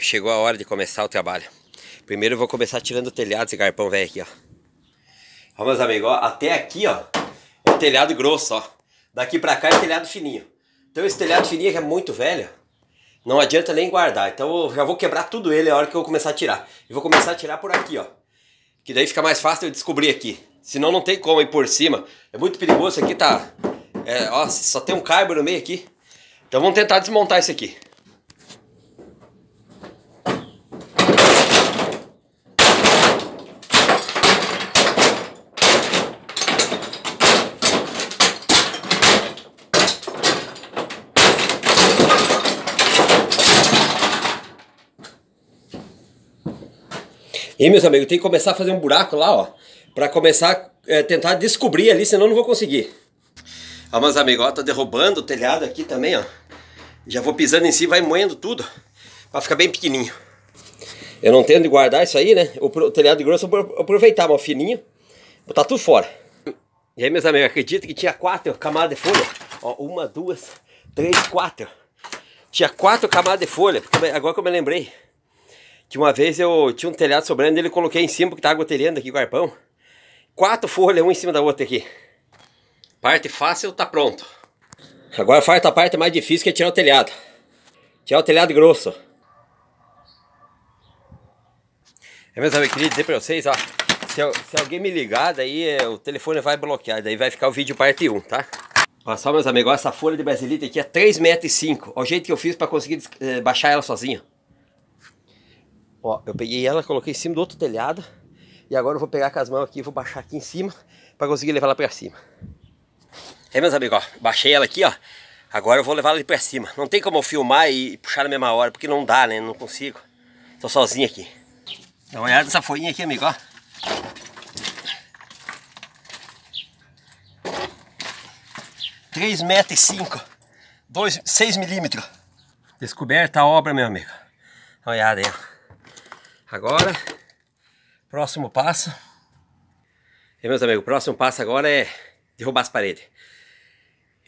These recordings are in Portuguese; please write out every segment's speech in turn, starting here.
Chegou a hora de começar o trabalho. Primeiro eu vou começar tirando o telhado desse garpão velho aqui, ó. Ó, meus amigos, ó, até aqui, ó, é telhado grosso, ó. Daqui pra cá é telhado fininho. Então esse telhado fininho que é muito velho, não adianta nem guardar. Então eu já vou quebrar tudo ele a hora que eu começar a tirar. E vou começar a tirar por aqui, ó. Que daí fica mais fácil eu descobrir aqui. Senão não tem como ir por cima. É muito perigoso, isso aqui tá... É, ó, só tem um caibo no meio aqui. Então vamos tentar desmontar isso aqui. E meus amigos, tem que começar a fazer um buraco lá, ó. Pra começar a é, tentar descobrir ali, senão não vou conseguir. Ó, meus amigos, ó, tá derrubando o telhado aqui também, ó. Já vou pisando em si, vai moendo tudo. Pra ficar bem pequenininho. Eu não tenho de guardar isso aí, né? O, o telhado grosso eu vou aproveitar, mas fininho. Botar tudo fora. E aí, meus amigos, acredito que tinha quatro camadas de folha. Ó, uma, duas, três, quatro. Tinha quatro camadas de folha. Agora que eu me lembrei. Que uma vez eu tinha um telhado sobrando e ele coloquei em cima, porque tá goteirando aqui o arpão. Quatro folhas, um em cima da outra aqui. Parte fácil, tá pronto. Agora falta a parte mais difícil que é tirar o telhado. Tirar o telhado grosso. É meus amigos, queria dizer pra vocês, ó. Se, se, alguém me ligar, daí é, o telefone vai bloquear. Daí vai ficar o vídeo parte 1, tá? Olha só, meus amigos, essa folha de brasilita aqui é 3,5 metros. Olha o jeito que eu fiz pra conseguir eh, baixar ela sozinho. Ó, eu peguei ela, coloquei em cima do outro telhado. E agora eu vou pegar com as mãos aqui, vou baixar aqui em cima para conseguir levar ela para cima. É, meus amigos, ó, baixei ela aqui, ó. Agora eu vou levar ela de para cima. Não tem como eu filmar e puxar na mesma hora, porque não dá, né? Não consigo. Tô sozinho aqui. Dá uma olhada nessa folhinha aqui, amigo, ó. Três metros e cinco. Dois, seis milímetros. Descoberta a obra, meu amigo. Dá uma olhada aí, ó. Agora, próximo passo. E meus amigos, o próximo passo agora é derrubar as paredes.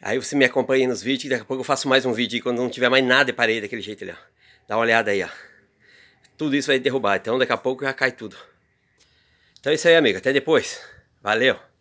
Aí você me acompanha aí nos vídeos, daqui a pouco eu faço mais um vídeo aí, quando não tiver mais nada de parede daquele jeito ali, ó. Dá uma olhada aí, ó. Tudo isso vai derrubar, então daqui a pouco já cai tudo. Então é isso aí, amigo. Até depois. Valeu!